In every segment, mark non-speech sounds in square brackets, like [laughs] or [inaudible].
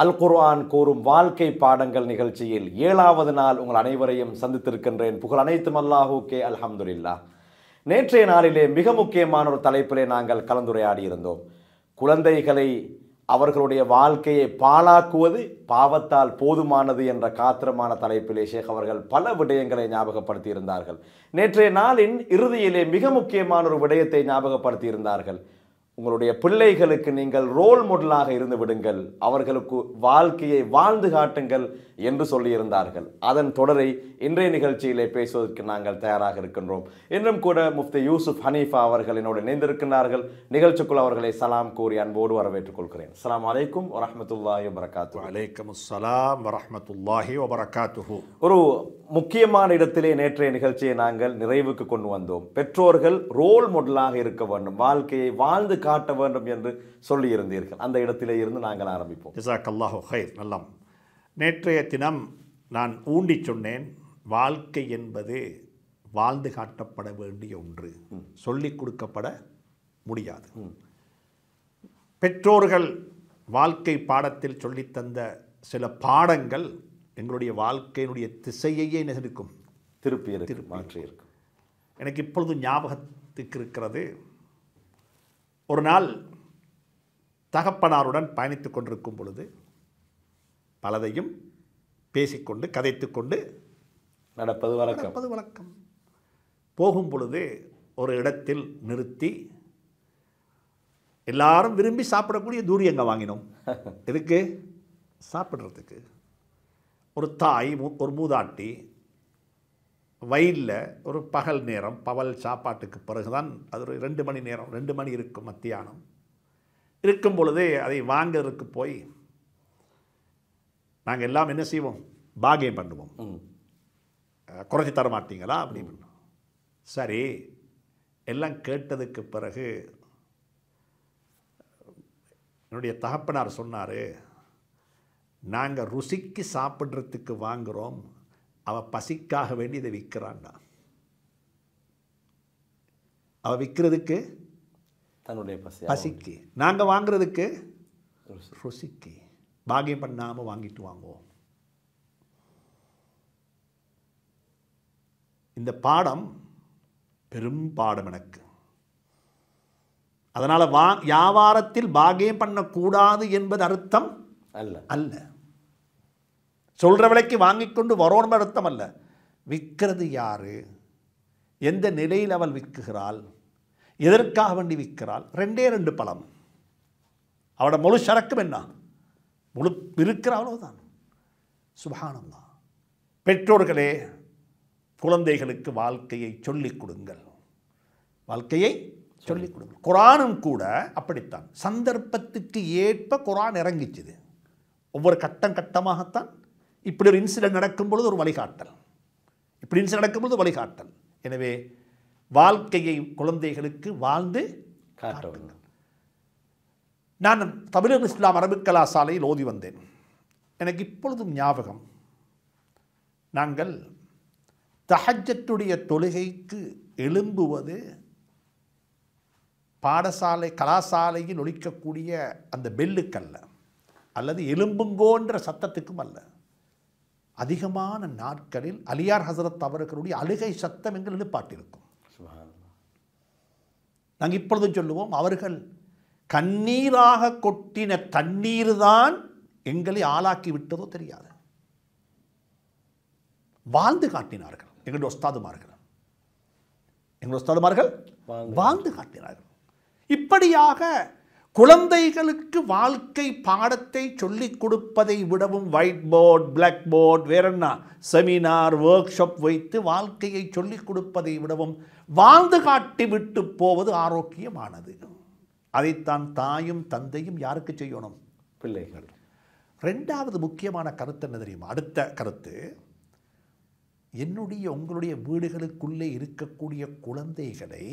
அல் குர்ஆன் கூறும் வாழ்க்கை பாடங்கள் நிகழ்ச்சியில் ஏழாவது நாள் உங்கள் அனைவரையும் சந்தித்திருக்கின்றேன் புகழ் அனைத்தும் அல்லாஹூக்கே அல்ஹம்துல்லா நேற்றைய நாளிலே மிக முக்கியமான ஒரு தலைப்பிலே நாங்கள் கலந்துரையாடி இருந்தோம் குழந்தைகளை அவர்களுடைய வாழ்க்கையை பாழாக்குவது பாவத்தால் போதுமானது என்ற காத்திரமான தலைப்பிலே ஷேக் அவர்கள் பல விடயங்களை ஞாபகப்படுத்தி இருந்தார்கள் நேற்றைய நாளின் இறுதியிலே மிக முக்கியமான ஒரு விடயத்தை ஞாபகப்படுத்தி இருந்தார்கள் உங்களுடைய பிள்ளைகளுக்கு நீங்கள் ரோல் மாடலாக இருந்து விடுங்கள் அவர்களுக்கு வாழ்க்கையை வாழ்ந்து காட்டுங்கள் என்று சொல்லியிருந்தார்கள் அதன் தொடரை இன்றைய நிகழ்ச்சியிலே பேசுவதற்கு நாங்கள் தயாராக இருக்கின்றோம் இன்னும் கூட முஃப்தி யூசுப் ஹனீஃபா அவர்கள் என்னோடு இணைந்திருக்கிறார்கள் நிகழ்ச்சிக்குள் அவர்களை சலாம் கூறி அன்போடு வரவேற்றுக் கொள்கிறேன் சலாம் அலைக்கும் வரமத்துல்லாஹி வரகாத்து வலைக்கம் அஸ்லாம் வரமத்துல்லாஹி வபரகாத்து ஒரு முக்கியமான இடத்திலே நேற்றைய நிகழ்ச்சியை நாங்கள் நிறைவுக்கு கொண்டு வந்தோம் பெற்றோர்கள் ரோல் மாடலாக இருக்க வேண்டும் வாழ்க்கையை வாழ்ந்து காட்ட வேண்டும் என்று சொல்லியிருந்தீர்கள் அந்த இடத்திலே இருந்து நாங்கள் ஆரம்பிப்போம் இசாக் நேற்றைய தினம் நான் ஊண்டி சொன்னேன் வாழ்க்கை என்பது வாழ்ந்து காட்டப்பட வேண்டிய ஒன்று சொல்லிக் கொடுக்கப்பட முடியாது பெற்றோர்கள் வாழ்க்கை பாடத்தில் சொல்லித்தந்த சில பாடங்கள் எங்களுடைய வாழ்க்கையினுடைய திசையையே நெருக்கும் திருப்பி திருப்பி மாற்றி இருக்கும் எனக்கு இப்பொழுது ஞாபகத்துக்கு இருக்கிறது ஒரு நாள் தகப்பனாருடன் பயணித்து கொண்டிருக்கும் பொழுது பலதையும் பேசிக்கொண்டு கதைத்து கொண்டு நடப்பது வழக்கம் நடப்பது வழக்கம் போகும் பொழுது ஒரு இடத்தில் நிறுத்தி எல்லாரும் விரும்பி சாப்பிடக்கூடிய தூரியங்க வாங்கினோம் [laughs] எதுக்கு சாப்பிட்றதுக்கு ஒரு தாய் ஒரு மூதாட்டி வயலில் ஒரு பகல் நேரம் பவல் சாப்பாட்டுக்கு பிறகு தான் அது ஒரு ரெண்டு மணி நேரம் ரெண்டு மணி இருக்கும் மத்தியானம் இருக்கும் பொழுதே அதை வாங்கிறதுக்கு போய் நாங்கள் எல்லாம் என்ன செய்வோம் பாகியம் பண்ணுவோம் குறைச்சி தர மாட்டீங்களா அப்படின்னு சரி எல்லாம் கேட்டதுக்கு பிறகு என்னுடைய தகப்பனார் சொன்னார் நாங்கள் ருசிக்கு சாப்பிட்றதுக்கு வாங்குகிறோம் அவள் பசிக்காக வேண்டி இதை விற்கிறான்டா அவள் விற்கிறதுக்கு தன்னுடைய பசி பசிக்கு நாங்கள் வாங்குறதுக்கு ருசிக்கு பாகியம் பண்ணாமல் வாங்கிட்டு வாங்குவோம் இந்த பாடம் பெரும் பாடம் எனக்கு அதனால் வா வியாபாரத்தில் பாகியம் பண்ணக்கூடாது என்பது அர்த்தம் அல்ல அல்ல சொல்கிற விலைக்கு வாங்கிக்கொண்டு வரோன்னு அர்த்தம் அல்ல விற்கிறது யார் எந்த நிலையில் அவள் விற்குகிறாள் எதற்காக வேண்டி விற்கிறாள் ரெண்டே ரெண்டு பழம் அவட முழு சரக்கும் என்ன முழு இருக்கிற அவ்வளோதான் சுபானந்தா பெற்றோர்களே குழந்தைகளுக்கு வாழ்க்கையை சொல்லிக் கொடுங்கள் வாழ்க்கையை சொல்லிக் கொடுங்கள் குரானும் கூட அப்படித்தான் சந்தர்ப்பத்துக்கு ஏற்ப குரான் இறங்கிச்சுது ஒவ்வொரு கட்டம் கட்டமாகத்தான் இப்படி ஒரு இன்சிடென்ட் நடக்கும்பொழுது ஒரு வழிகாட்டல் இப்படி இன்சிடென்ட் நடக்கும்பொழுது வழிகாட்டல் எனவே வாழ்க்கையை குழந்தைகளுக்கு வாழ்ந்து காட்டுங்கள் நான் தமிழர் இஸ்லாம் அரபுக்கலா சாலையில் ஓதி வந்தேன் எனக்கு இப்பொழுதும் ஞாபகம் நாங்கள் தகஜத்துடைய தொழுகைக்கு எழும்புவது பாடசாலை கலாசாலையில் ஒழிக்கக்கூடிய அந்த பெல்லுக்கல்ல அல்லது எலும்புங்கோன்ற சத்தத்துக்கும் அல்ல அதிகமான நாட்களில் அலியார் ஹசரத் அவர்களுடைய அழுகை சத்தம் எங்கள் எழுப்பாட்டிருக்கும் நாங்கள் இப்பொழுது சொல்லுவோம் அவர்கள் கண்ணீராக கொட்டின தண்ணீர் தான் எங்களை ஆளாக்கி விட்டதோ தெரியாது வாழ்ந்து காட்டினார்கள் எங்களுடைய ஒஸ்தாதுமார்கள் எங்களுடைய ஒஸ்தாதுமார்கள் வாழ்ந்து காட்டினார்கள் இப்படியாக குழந்தைகளுக்கு வாழ்க்கை பாடத்தை சொல்லிக் கொடுப்பதை விடவும் ஒயிட் போர்ட் பிளாக் போர்ட் வேறென்ன செமினார் ஒர்க் ஷாப் வைத்து வாழ்க்கையை சொல்லிக் கொடுப்பதை விடவும் வாழ்ந்து காட்டி விட்டு போவது ஆரோக்கியமானது அதைத்தான் தாயும் தந்தையும் யாருக்கு செய்யணும் பிள்ளைகள் ரெண்டாவது முக்கியமான கருத்து என்ன தெரியுமா அடுத்த கருத்து என்னுடைய உங்களுடைய வீடுகளுக்குள்ளே இருக்கக்கூடிய குழந்தைகளை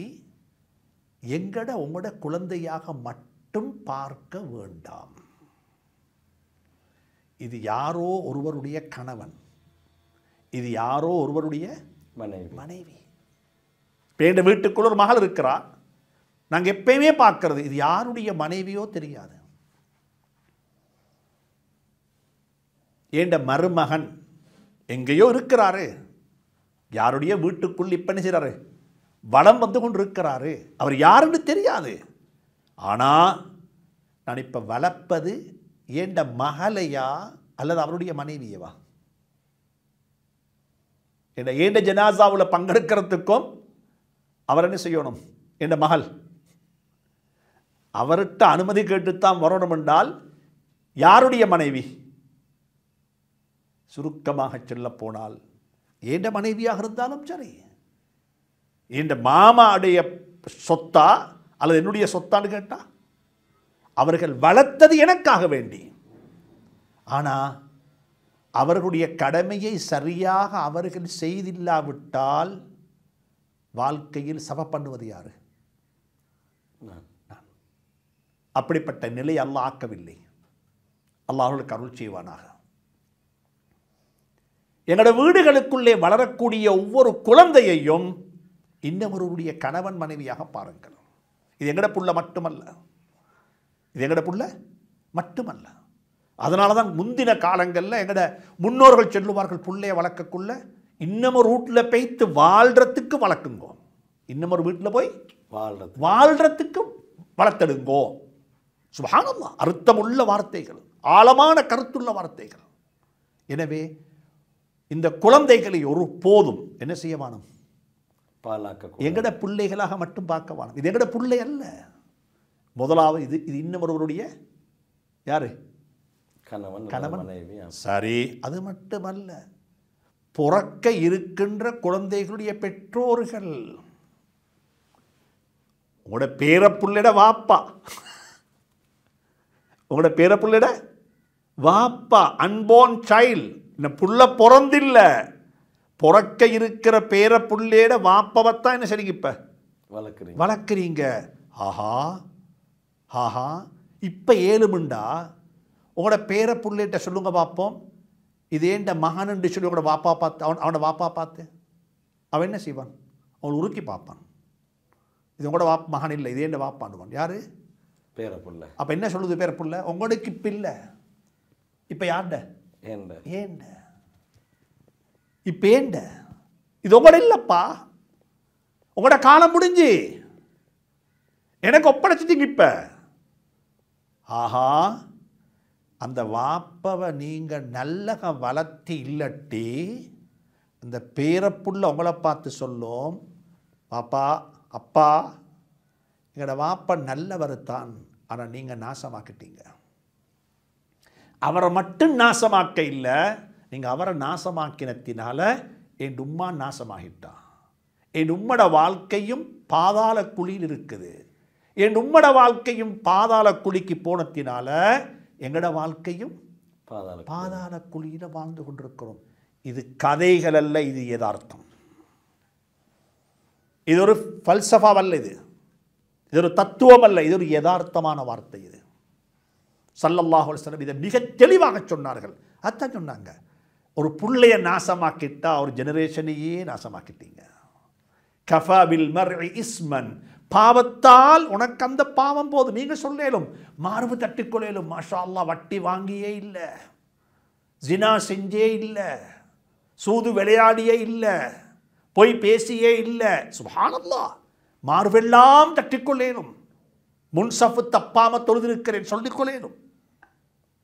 எங்கட உங்களோட குழந்தையாக மட்டும் மட்டும் பார்க்க வேண்டாம் இது யாரோ ஒருவருடைய கணவன் இது யாரோ ஒருவருடைய மனைவி மனைவி பேண்ட வீட்டுக்குள்ள ஒரு மகள் இருக்கிறா நாங்கள் எப்பயுமே பார்க்கறது இது யாருடைய மனைவியோ தெரியாது ஏண்ட மருமகன் எங்கேயோ இருக்கிறாரு யாருடைய வீட்டுக்குள் இப்ப என்ன செய்கிறாரு வளம் வந்து கொண்டு இருக்கிறாரு அவர் யாருன்னு தெரியாது ஆனால் நான் இப்போ வளர்ப்பது ஏண்ட மகளையா அல்லது அவருடைய மனைவியவா என்ற ஏண்ட ஜனாசாவில் பங்கெடுக்கிறதுக்கும் அவர் என்ன செய்யணும் என் மகள் அவர்கிட்ட அனுமதி கேட்டுத்தான் வரணும் என்றால் யாருடைய மனைவி சுருக்கமாக செல்ல போனால் ஏண்ட மனைவியாக இருந்தாலும் சரி இந்த மாமாவுடைய சொத்தா அல்லது என்னுடைய சொத்தான்னு கேட்டால் அவர்கள் வளர்த்தது எனக்காக வேண்டி ஆனால் அவர்களுடைய கடமையை சரியாக அவர்கள் செய்தில்லாவிட்டால் வாழ்க்கையில் சப பண்ணுவது யார் அப்படிப்பட்ட நிலை அல்ல ஆக்கவில்லை அல்லாஹர்களுக்கு அருள் செய்வானாக எங்களோட வீடுகளுக்குள்ளே வளரக்கூடிய ஒவ்வொரு குழந்தையையும் இன்னவருடைய கணவன் மனைவியாக பாருங்கள் இது எங்கட புள்ள மட்டுமல்ல இது எங்கட புள்ள மட்டுமல்ல அதனால தான் முந்தின காலங்களில் எங்கட முன்னோர்கள் செல்லுவார்கள் புள்ளைய வளர்க்கக்குள்ள இன்னமொரு வீட்டில் பெய்த்து வாழ்கிறதுக்கு வளர்க்குங்கோ இன்னமொரு வீட்டில் போய் வாழ்றது வாழ்கிறதுக்கு வளர்த்தெடுங்கோ சுபானம்மா அர்த்தமுள்ள வார்த்தைகள் ஆழமான கருத்துள்ள வார்த்தைகள் எனவே இந்த குழந்தைகளை ஒரு போதும் என்ன செய்ய வேணும் பாலாக்க எங்கட பிள்ளைகளாக மட்டும் பார்க்க வேணும் இது எங்கட பிள்ளை அல்ல முதலாவது இது இது இன்னும் ஒருவருடைய யார் கணவன் கணவன் சரி அது மட்டுமல்ல புறக்க இருக்கின்ற குழந்தைகளுடைய பெற்றோர்கள் உங்களோட பேரப்புள்ளிட வாப்பா உங்களோட பேரப்புள்ளிட வாப்பா அன்போன் சைல்ட் இந்த புள்ள பிறந்தில்லை புறக்க இருக்கிற பேர புள்ளேட வாப்பவத்தான் என்ன சரிங்க இப்போ வளர்க்குறீங்க வளர்க்குறீங்க ஆஹா ஆஹா இப்போ முண்டா உங்களோட பேர புள்ளேட்ட சொல்லுங்க பார்ப்போம் இது ஏண்ட மகானன்று சொல்லி உங்களோட வாப்பா பார்த்து அவன் அவனோட வாப்பா பார்த்து அவன் என்ன செய்வான் அவன் உருக்கி பார்ப்பான் இது உங்களோட வாப் மகன் இல்லை இது ஏண்ட வாப்பாண்டுவான் யார் பேர புள்ள அப்போ என்ன சொல்லுது பேர புள்ள உங்களுக்கு இல்லை இப்போ யார்ட ஏண்ட ஏண்ட இப்போ ஏண்ட இது உங்களோட இல்லைப்பா உங்களோட காலம் முடிஞ்சு எனக்கு ஒப்படைச்சிட்டிங்க இப்போ ஆஹா அந்த வாப்பவை நீங்கள் நல்லக வளர்த்தி இல்லட்டி அந்த பேரப்புள்ள உங்களை பார்த்து சொல்லும் பாப்பா அப்பா எங்களோட வாப்ப நல்லவர் தான் ஆனால் நீங்கள் நாசமாக்கிட்டீங்க அவரை மட்டும் நாசமாக்க இல்லை நீங்கள் அவரை நாசமாக்கினத்தினால என் உம்மா நாசமாகிட்டான் என் உம்மட வாழ்க்கையும் பாதாள குழியில் இருக்குது என் உம்மட வாழ்க்கையும் பாதாள குழிக்கு போனத்தினால எங்களோட வாழ்க்கையும் பாதாள பாதாள குழியில் வாழ்ந்து கொண்டிருக்கிறோம் இது கதைகள் அல்ல இது யதார்த்தம் இது ஒரு ஃபல்சஃபாவ் அல்ல இது இது ஒரு தத்துவம் அல்ல இது ஒரு யதார்த்தமான வார்த்தை இது சல்லல்லாஹு செல்லம் இதை மிக தெளிவாக சொன்னார்கள் அதான் சொன்னாங்க ஒரு பிள்ளைய நாசமாக்கிட்டா ஒரு ஜெனரேஷனையே நாசமாக்கிட்டீங்க கஃபாவில் மர் இஸ்மன் பாவத்தால் உனக்கு அந்த பாவம் போது நீங்கள் சொல்லேலும் மார்பு தட்டிக்கொள்ளேலும் மாஷால்லா வட்டி வாங்கியே இல்லை ஜினா செஞ்சே இல்லை சூது விளையாடியே இல்லை பொய் பேசியே இல்லை சுபானல்லா மார்பெல்லாம் தட்டிக்கொள்ளேனும் முன்சஃபு தப்பாமல் தொழுதிருக்கிறேன் சொல்லிக்கொள்ளேனும்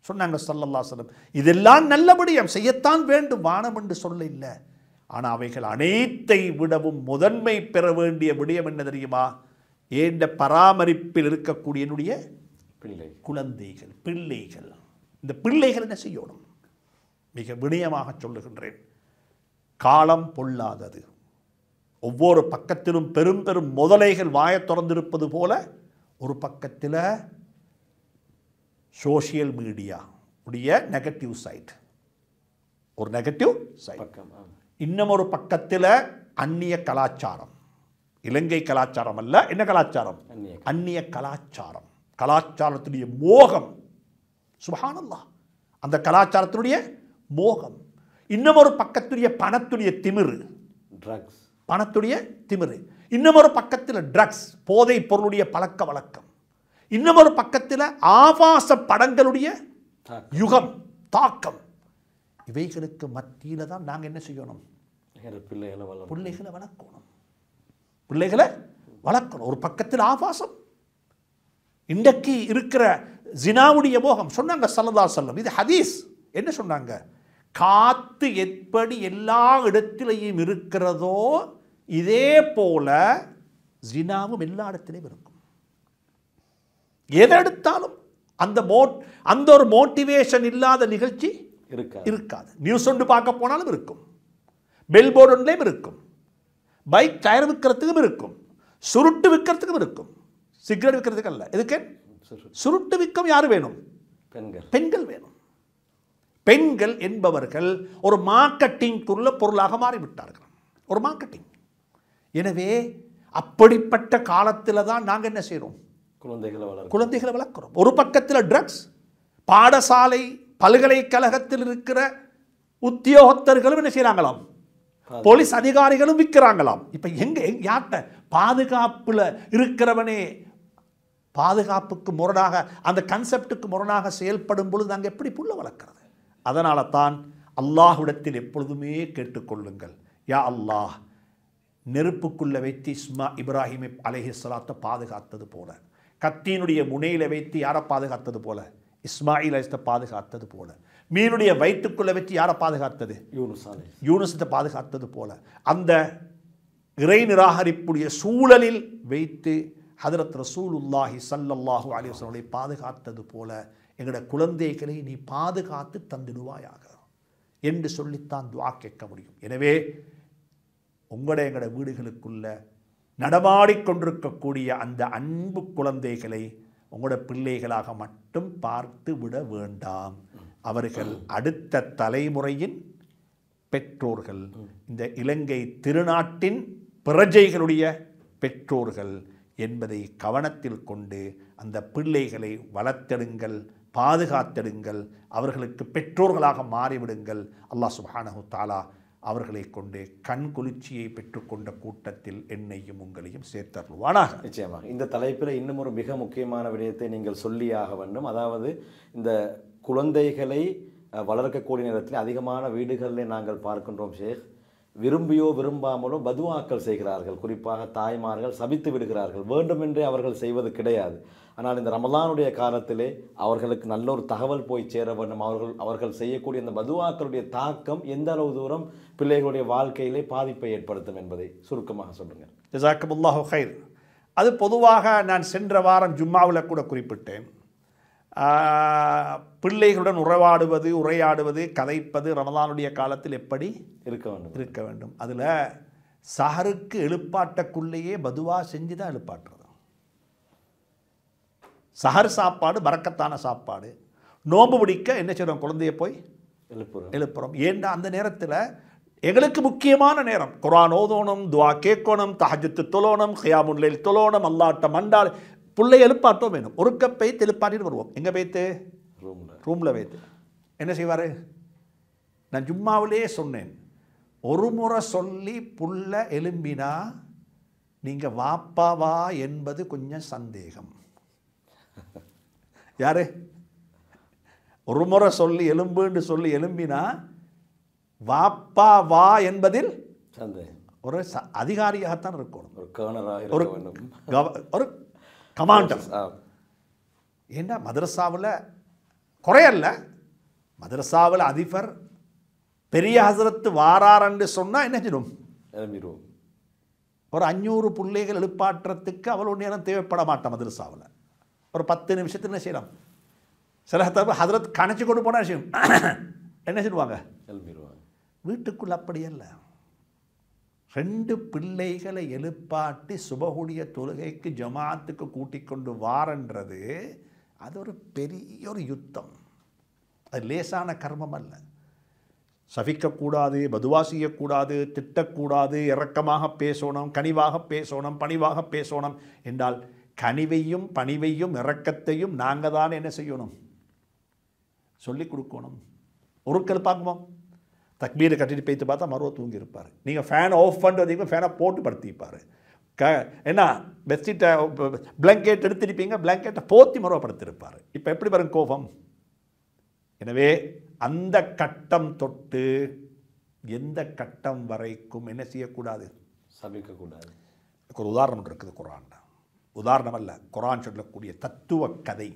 சொன்னாங்க சல்லல்லா சொல்லம் இதெல்லாம் நல்லபடியாம் செய்யத்தான் வேண்டும் வானம் என்று சொல்ல இல்லை ஆனால் அவைகள் அனைத்தை விடவும் முதன்மை பெற வேண்டிய விடயம் என்ன தெரியுமா ஏண்ட பராமரிப்பில் இருக்கக்கூடிய என்னுடைய பிள்ளை குழந்தைகள் பிள்ளைகள் இந்த பிள்ளைகள் என்ன செய்யணும் மிக வினயமாக சொல்லுகின்றேன் காலம் பொல்லாதது ஒவ்வொரு பக்கத்திலும் பெரும் பெரும் முதலைகள் வாயத் திறந்திருப்பது போல ஒரு பக்கத்தில் சோஷியல் மீடியா உடைய நெகட்டிவ் சைட் ஒரு நெகட்டிவ் சைட் இன்னும் ஒரு பக்கத்தில் அந்நிய கலாச்சாரம் இலங்கை கலாச்சாரம் அல்ல என்ன கலாச்சாரம் அந்நிய கலாச்சாரம் கலாச்சாரத்துடைய மோகம் சுபஹானல்லா அந்த கலாச்சாரத்தினுடைய மோகம் இன்னும் ஒரு பக்கத்துடைய பணத்துடைய திமிரு ட்ரக்ஸ் பணத்துடைய திமிரு இன்னும் ஒரு பக்கத்தில் ட்ரக்ஸ் போதை பொருளுடைய பழக்க வழக்கம் இன்னமொரு பக்கத்தில் ஆபாச படங்களுடைய யுகம் தாக்கம் இவைகளுக்கு மத்தியில் தான் நாங்கள் என்ன செய்யணும் பிள்ளைகளை பிள்ளைகளை வளர்க்கணும் பிள்ளைகளை வளர்க்கணும் ஒரு பக்கத்தில் ஆபாசம் இன்றைக்கு இருக்கிற ஜினாவுடைய மோகம் சொன்னாங்க சல்லதா செல்லம் இது ஹதீஸ் என்ன சொன்னாங்க காத்து எப்படி எல்லா இடத்திலையும் இருக்கிறதோ இதே போல ஜினாவும் எல்லா இடத்திலையும் இருக்கும் எதெடுத்தாலும் அந்த மோட் அந்த ஒரு மோட்டிவேஷன் இல்லாத நிகழ்ச்சி இருக்காது இருக்காது நியூஸ் ஒன்று பார்க்க போனாலும் இருக்கும் பெல் இருக்கும் பைக் டயர் விற்கிறதுக்கும் இருக்கும் சுருட்டு விற்கிறதுக்கும் இருக்கும் சிகரெட் விற்கிறதுக்கு அல்ல எதுக்கு சுருட்டு விற்கும் யார் வேணும் பெண்கள் பெண்கள் வேணும் பெண்கள் என்பவர்கள் ஒரு மார்க்கெட்டிங்குள்ள பொருளாக மாறிவிட்டார்கள் ஒரு மார்க்கெட்டிங் எனவே அப்படிப்பட்ட காலத்தில் தான் நாங்கள் என்ன செய்கிறோம் குழந்தைகளை வளர்க்க குழந்தைகளை வளர்க்குறோம் ஒரு பக்கத்தில் ட்ரக்ஸ் பாடசாலை பல்கலைக்கழகத்தில் இருக்கிற உத்தியோகத்தர்களும் என்ன செய்கிறாங்களாம் போலீஸ் அதிகாரிகளும் விற்கிறாங்களாம் இப்போ எங்கே யார்கிட்ட பாதுகாப்பில் இருக்கிறவனே பாதுகாப்புக்கு முரணாக அந்த கன்செப்டுக்கு முரணாக செயல்படும் பொழுது அங்கே எப்படி புள்ள வளர்க்குறது அதனால தான் அல்லாஹுடத்தில் எப்பொழுதுமே கேட்டுக்கொள்ளுங்கள் யா அல்லாஹ் நெருப்புக்குள்ளே வைத்து இஸ்மா இப்ராஹிம் அலேஹிஸ்லாத்தை பாதுகாத்தது போல கத்தியினுடைய முனையில் வைத்து யாரை பாதுகாத்தது போல இஸ்மாயில் அலிஸ்தை பாதுகாத்தது போல மீனுடைய வயிற்றுக்குள்ளே வச்சு யாரை பாதுகாத்தது யூனிசத்தை பாதுகாத்தது போல அந்த இறை நிராகரிப்புடைய சூழலில் வைத்து ஹதரத் ரசூலுல்லாஹி சல்லாஹூ அலிவசனங்களை பாதுகாத்தது போல எங்களோட குழந்தைகளை நீ பாதுகாத்து தந்துடுவாயாக என்று சொல்லித்தான் துவா கேட்க முடியும் எனவே உங்களோட எங்களோட வீடுகளுக்குள்ள நடமாடிக்கொண்டிருக்கக்கூடிய அந்த அன்பு குழந்தைகளை உங்களோட பிள்ளைகளாக மட்டும் பார்த்து விட வேண்டாம் அவர்கள் அடுத்த தலைமுறையின் பெற்றோர்கள் இந்த இலங்கை திருநாட்டின் பிரஜைகளுடைய பெற்றோர்கள் என்பதை கவனத்தில் கொண்டு அந்த பிள்ளைகளை வளர்த்தெடுங்கள் பாதுகாத்தெடுங்கள் அவர்களுக்கு பெற்றோர்களாக மாறிவிடுங்கள் அல்லாஹ் சுபானஹு தாலா அவர்களை கொண்டு கண் குளிர்ச்சியை பெற்றுக்கொண்ட கூட்டத்தில் என்னையும் உங்களையும் சேர்த்தருள்வானாக நிச்சயமாக இந்த தலைப்பில் இன்னும் ஒரு மிக முக்கியமான விடயத்தை நீங்கள் சொல்லியாக வேண்டும் அதாவது இந்த குழந்தைகளை வளர்க்கக்கூடிய நேரத்தில் அதிகமான வீடுகளில் நாங்கள் பார்க்கின்றோம் ஷேக் விரும்பியோ விரும்பாமலோ பதுவாக்கள் செய்கிறார்கள் குறிப்பாக தாய்மார்கள் சபித்து விடுகிறார்கள் வேண்டுமென்றே அவர்கள் செய்வது கிடையாது ஆனால் இந்த ரமலானுடைய காலத்திலே அவர்களுக்கு நல்ல ஒரு தகவல் போய் சேர வேண்டும் அவர்கள் அவர்கள் செய்யக்கூடிய இந்த பதுவாக்களுடைய தாக்கம் எந்த அளவு தூரம் பிள்ளைகளுடைய வாழ்க்கையிலே பாதிப்பை ஏற்படுத்தும் என்பதை சுருக்கமாக சொல்லுங்கள் ஜசாக்கமுல்லாஹோ ஹைர் அது பொதுவாக நான் சென்ற வாரம் ஜும்மாவில் கூட குறிப்பிட்டேன் பிள்ளைகளுடன் உறவாடுவது உரையாடுவது கதைப்பது ரமதானுடைய காலத்தில் எப்படி இருக்க வேண்டும் இருக்க வேண்டும் அதில் சஹருக்கு எழுப்பாட்டக்குள்ளேயே பதுவாக செஞ்சு தான் எழுப்பாட்டுறது சஹர் சாப்பாடு பறக்கத்தான சாப்பாடு நோம்பு பிடிக்க என்ன செய்கிறோம் குழந்தைய போய் எழுப்புறோம் எழுப்புறோம் ஏண்டா அந்த நேரத்தில் எங்களுக்கு முக்கியமான நேரம் குரான் ஓதோணும் துவா கேட்கணும் தஹஜத்து தொலோணும் ஹியாமுல்லில் தொலோணும் அல்லாட்ட மண்டால் புள்ளை எழுப்பாட்டம் வேணும் ஒரு கப்பை தெளிப்பாட்டிட்டு வருவோம் எங்கே வைத்து ரூமில் ரூமில் வைத்து என்ன செய்வார் நான் ஜும்மாவிலே சொன்னேன் ஒரு முறை சொல்லி புள்ள எலும்பினா நீங்கள் வாப்பாவா என்பது கொஞ்சம் சந்தேகம் [laughs] யார் ஒரு முறை சொல்லி எலும்புன்னு சொல்லி எலும்பினா வாப்பா வா என்பதில் சந்தேகம் ஒரு அதிகாரியாகத்தான் இருக்கணும் ஒரு கவ ஒரு கமாண்டர் ஏன்னா மதரசாவில் குறையல்ல மதரசாவில் அதிபர் பெரிய ஹசரத்து வாரார் என்று சொன்னால் என்ன செய்யணும் இறங்கிடுவோம் ஒரு அஞ்சூறு பிள்ளைகள் எழுப்பாற்றத்துக்கு அவ்வளோ நேரம் தேவைப்பட மாட்டோம் மதரசாவில் ஒரு பத்து நிமிஷத்துக்கு என்ன செய்யலாம் சில தரப்பு ஹசரத் கணச்சி கொண்டு போனால் செய்யும் [clears throat] என்ன செய்வாங்க எழுப்பிடுவாங்க வீட்டுக்குள்ளே அப்படியே இல்லை ரெண்டு பிள்ளைகளை எழுப்பாட்டி சுபகுடிய தொழுகைக்கு ஜமாத்துக்கு கூட்டிக் கொண்டு வாரன்றது அது ஒரு பெரிய ஒரு யுத்தம் அது லேசான கர்மம் அல்ல சபிக்கக்கூடாது பதுவா செய்யக்கூடாது திட்டக்கூடாது இரக்கமாக பேசணும் கனிவாக பேசணும் பணிவாக பேசணும் என்றால் கனிவையும் பணிவையும் இரக்கத்தையும் நாங்கள் தான் என்ன செய்யணும் சொல்லிக் கொடுக்கணும் பொருட்கள் பார்க்குவோம் தக்பீரை கட்டிட்டு பேத்து பார்த்தா மருவ தூங்கியிருப்பார் நீங்கள் ஃபேன் ஆஃப் பண்ணிட்டு வந்தீங்கன்னா ஃபேனை போட்டு படுத்திப்பார் க என்ன பெட்ஷீட்டை பிளாங்கெட் எடுத்துருப்பீங்க பிளாங்கெட்டை போத்தி மருவப்படுத்திருப்பார் இப்போ எப்படி வரும் கோபம் எனவே அந்த கட்டம் தொட்டு எந்த கட்டம் வரைக்கும் என்ன செய்யக்கூடாது சமைக்கக்கூடாது ஒரு உதாரணம் இருக்குது குரான் உதாரணம் அல்ல குரான் சொல்லக்கூடிய தத்துவ கதை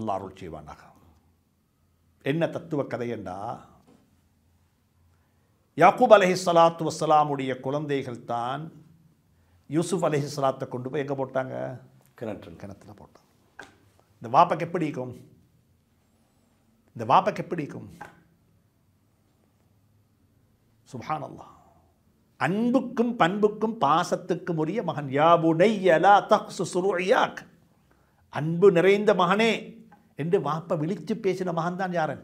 அல்லா அருள் செய்வானாக என்ன தத்துவ கதை என்றா யாக்கூப் அலஹி சலாத்து வசலாமுடைய குழந்தைகள் தான் யூசுஃப் அலஹி சலாத்தை கொண்டு போய் எங்கே போட்டாங்க கிணற்று கிணத்துல போட்டாங்க இந்த வாப்பக்கு எப்படி இருக்கும் இந்த வாப்பக்கு எப்படி இருக்கும் சுபான் அல்லா அன்புக்கும் பண்புக்கும் பாசத்துக்கும் உரிய மகன் யாபுடையலா அன்பு நிறைந்த மகனே എൻ്റെ വാപ്പ விழித்து பேசின മഹാന്താൻ யாரன்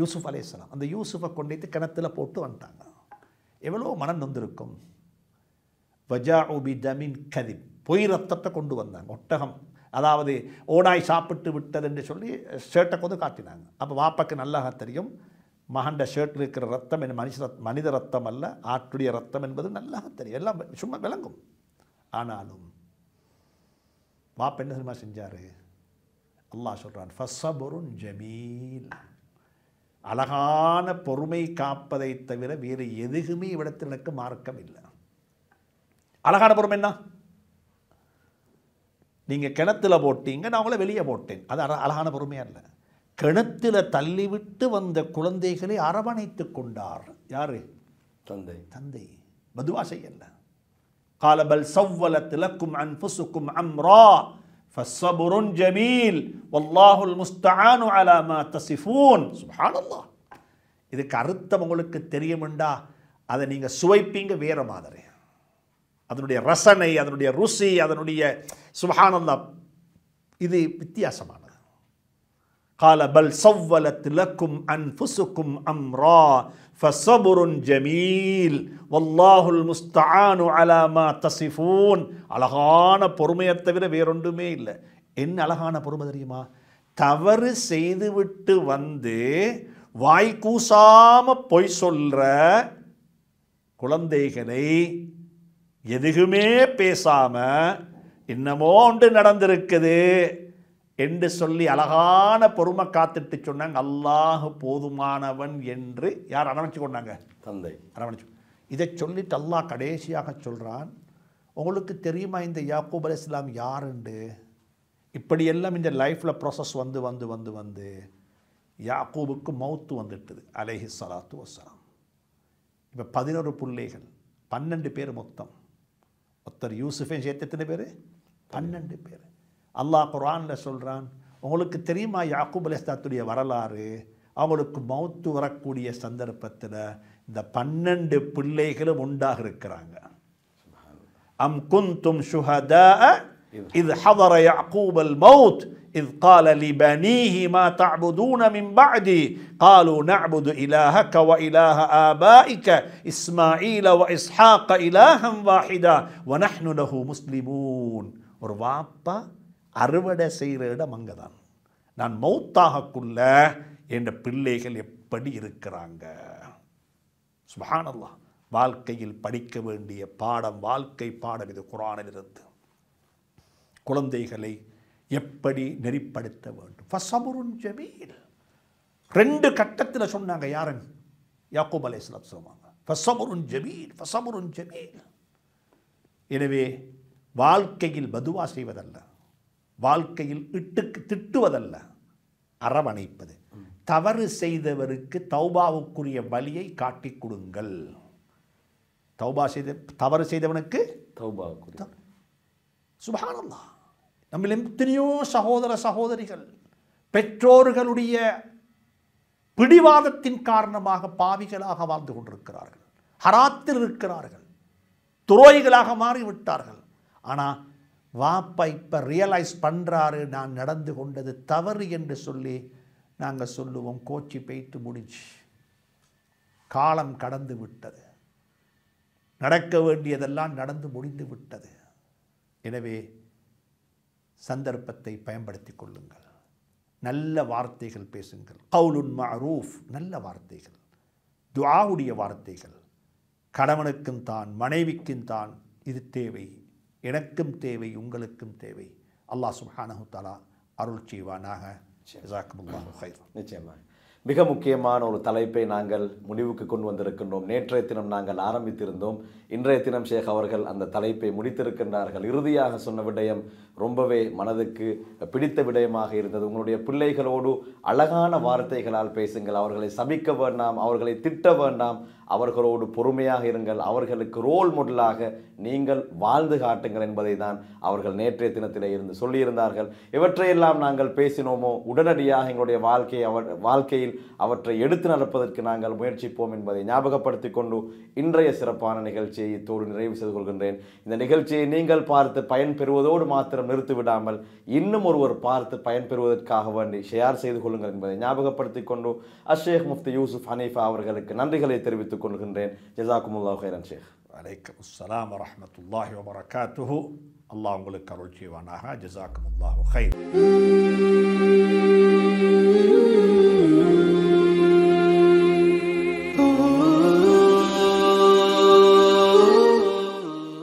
யூசுஃப் அலேஸ்லாம் அந்த யூசுஃபை கொண்டு கிணத்துல போட்டு வந்துட்டாங்க எவ்வளோ மனம் வந்திருக்கும் வஜா உபி தமின் கதி பொய் ரத்தத்தை கொண்டு வந்தாங்க ஒட்டகம் அதாவது ஓடாய் சாப்பிட்டு விட்டது என்று சொல்லி ஷர்ட்டை கொண்டு காட்டினாங்க அப்போ வாப்பாக்கு நல்லாக தெரியும் மகண்ட ஷர்ட்டில் இருக்கிற ரத்தம் என் மனுஷ மனித ரத்தம் அல்ல ஆற்றுடைய ரத்தம் என்பது நல்லாக தெரியும் எல்லாம் சும்மா விளங்கும் ஆனாலும் வாப்ப என்ன தெரியுமா செஞ்சார் அல்லாஹ் சொல்கிறான் ஃபஸ்ஸபுருன் ஜமீல் அழகான பொறுமை காப்பதை தவிர வேறு எதுகுமே இவ்விடத்தில் எனக்கு மார்க்கம் இல்லை அழகான பொறுமை என்ன நீங்கள் கிணத்துல போட்டீங்க நான் உங்களை வெளியே போட்டேன் அது அழகான பொறுமையாக இல்லை கிணத்துல தள்ளிவிட்டு வந்த குழந்தைகளை அரவணைத்து கொண்டார் யார் தந்தை தந்தை மதுவா அல்ல காலபல் சவ்வல திலக்கும் அன்புசுக்கும் அம்ரா ஃபஸ்ஸபுருன் ஜமீல் வல்லாஹுல் முஸ்தானு அலாமா தசிஃபூன் சுபஹானல்லா இதுக்கு அர்த்தம் உங்களுக்கு தெரியுமெண்டா அதை நீங்கள் சுவைப்பீங்க வேறு மாதிரி அதனுடைய ரசனை அதனுடைய ருசி அதனுடைய சுபஹானந்தா இது வித்தியாசமானது கால பல் சவ்வல திலக்கும் அன்புசுக்கும் அம்ரா فصبر جميل والله المستعان على ما تصفون அழகான பொறுமையை தவிர வேறொன்றுமே இல்லை என்ன அழகான பொறுமை தெரியுமா தவறு செய்துவிட்டு வந்து வாய் கூசாம பொய் சொல்ற குழந்தைகளை எதுக்குமே பேசாம என்னமோ ஒன்று நடந்திருக்குது என்று சொல்லி அழகான பொறுமை காத்துட்டு சொன்னாங்க அல்லாஹ் போதுமானவன் என்று யார் அரவணைச்சு கொண்டாங்க தந்தை அரவணைச்சு இதை சொல்லிட்டு அல்லாஹ் கடைசியாக சொல்கிறான் உங்களுக்கு தெரியுமா இந்த யாக்கூப் அலி இஸ்லாம் யாருண்டு இப்படியெல்லாம் இந்த லைஃப்பில் ப்ராசஸ் வந்து வந்து வந்து வந்து யாக்கூபுக்கு மௌத்து வந்துட்டுது அலேஹி சலாத்து வசலாம் இப்போ பதினொரு பிள்ளைகள் பன்னெண்டு பேர் மொத்தம் ஒருத்தர் யூசுஃபே சேர்த்து எத்தனை பேர் பன்னெண்டு பேர் அல்லாஹ் குரானில் சொல்கிறான் உங்களுக்கு தெரியுமா யாக்கூப் அலிஸ்லாத்துடைய வரலாறு அவங்களுக்கு மௌத்து வரக்கூடிய சந்தர்ப்பத்தில் இந்த பன்னெண்டு பிள்ளைகளும் உண்டாக இருக்கிறாங்க அம் குந்தும் சுஹதா இது ஹவர யாக்கூப் அல் மவுத் إذ قال لبنيه ما تعبدون من بعدي قالوا نعبد إلهك وإله آبائك إسماعيل وإسحاق إلها واحدا ونحن له مسلمون ஒரு வாப்பா அறுவடை செய்கிற இடம் அங்கே தான் நான் மௌத்தாகக்குள்ள என்ற பிள்ளைகள் எப்படி இருக்கிறாங்க சுபானல்லா வாழ்க்கையில் படிக்க வேண்டிய பாடம் வாழ்க்கை பாடம் இது குரானில் இருந்து குழந்தைகளை எப்படி நெறிப்படுத்த வேண்டும் ஃபசமுருன் ஜமீல் ரெண்டு கட்டத்தில் சொன்னாங்க யாரன் யாக்கூப் அலை இஸ்லாம் சொல்லுவாங்க ஃபசமுருன் ஜமீல் ஃபசமுருன் ஜமீல் எனவே வாழ்க்கையில் பதுவா செய்வதல்ல வாழ்க்கையில் இட்டுக்கு திட்டுவதல்ல அரவணைப்பது தவறு செய்தவருக்கு தௌபாவுக்குரிய வழியை காட்டி கொடுங்கள் தௌபா செய்த தவறு செய்தவனுக்கு தௌபாவுக்கு சுபானல்லா எத்தனையோ சகோதர சகோதரிகள் பெற்றோர்களுடைய பிடிவாதத்தின் காரணமாக பாவிகளாக வாழ்ந்து கொண்டிருக்கிறார்கள் ஹராத்தில் இருக்கிறார்கள் துரோகிகளாக மாறிவிட்டார்கள் ஆனால் வாப்பா இப்போ ரியலைஸ் பண்ணுறாரு நான் நடந்து கொண்டது தவறு என்று சொல்லி நாங்கள் சொல்லுவோம் கோச்சி பெய்த்து முடிஞ்சு காலம் கடந்து விட்டது நடக்க வேண்டியதெல்லாம் நடந்து முடிந்து விட்டது எனவே சந்தர்ப்பத்தை பயன்படுத்தி கொள்ளுங்கள் நல்ல வார்த்தைகள் பேசுங்கள் கவுலுன் மரூஃப் நல்ல வார்த்தைகள் துவாவுடைய வார்த்தைகள் கணவனுக்கும் தான் மனைவிக்கும் தான் இது தேவை எனக்கும் தேவை உங்களுக்கும் தேவை அல்லாஹ் சுஹானஹு தலா அருள் செய்வானாக நிச்சயமாக மிக முக்கியமான ஒரு தலைப்பை நாங்கள் முடிவுக்கு கொண்டு வந்திருக்கின்றோம் நேற்றைய தினம் நாங்கள் ஆரம்பித்திருந்தோம் இன்றைய தினம் ஷேக் அவர்கள் அந்த தலைப்பை முடித்திருக்கின்றார்கள் இறுதியாக சொன்ன விடயம் ரொம்பவே மனதுக்கு பிடித்த விடயமாக இருந்தது உங்களுடைய பிள்ளைகளோடு அழகான வார்த்தைகளால் பேசுங்கள் அவர்களை சபிக்க வேண்டாம் அவர்களை திட்ட வேண்டாம் அவர்களோடு பொறுமையாக இருங்கள் அவர்களுக்கு ரோல் மாடலாக நீங்கள் வாழ்ந்து காட்டுங்கள் என்பதை தான் அவர்கள் நேற்றைய தினத்திலே இருந்து சொல்லியிருந்தார்கள் இவற்றையெல்லாம் நாங்கள் பேசினோமோ உடனடியாக எங்களுடைய வாழ்க்கையை அவர் வாழ்க்கையில் அவற்றை எடுத்து நடப்பதற்கு நாங்கள் முயற்சிப்போம் என்பதை ஞாபகப்படுத்தி கொண்டு இன்றைய சிறப்பான நிகழ்ச்சியை இத்தோடு நிறைவு செய்து கொள்கின்றேன் இந்த நிகழ்ச்சியை நீங்கள் பார்த்து பயன்பெறுவதோடு மாத்திரம் நிறுத்திவிடாமல் இன்னும் ஒருவர் பார்த்து பயன்பெறுவதற்காக வேண்டி ஷேர் செய்து கொள்ளுங்கள் என்பதை ஞாபகப்படுத்திக் கொண்டு அஷேக் முஃப்தி யூசுப் ஹனீஃபா அவர்களுக்கு நன்றிகளை தெரிவித்துக் கொள்கின்றேன் ஜசாக்குமுல்லா ஹைரன் ஷேக் வலைக்கம் அஸ்லாம் வரமத்துல்லாஹி வபரகாத்துஹு அல்லாஹ் உங்களுக்கு அருள் செய்வானாக ஜசாக்குமுல்லாஹு ஹைர்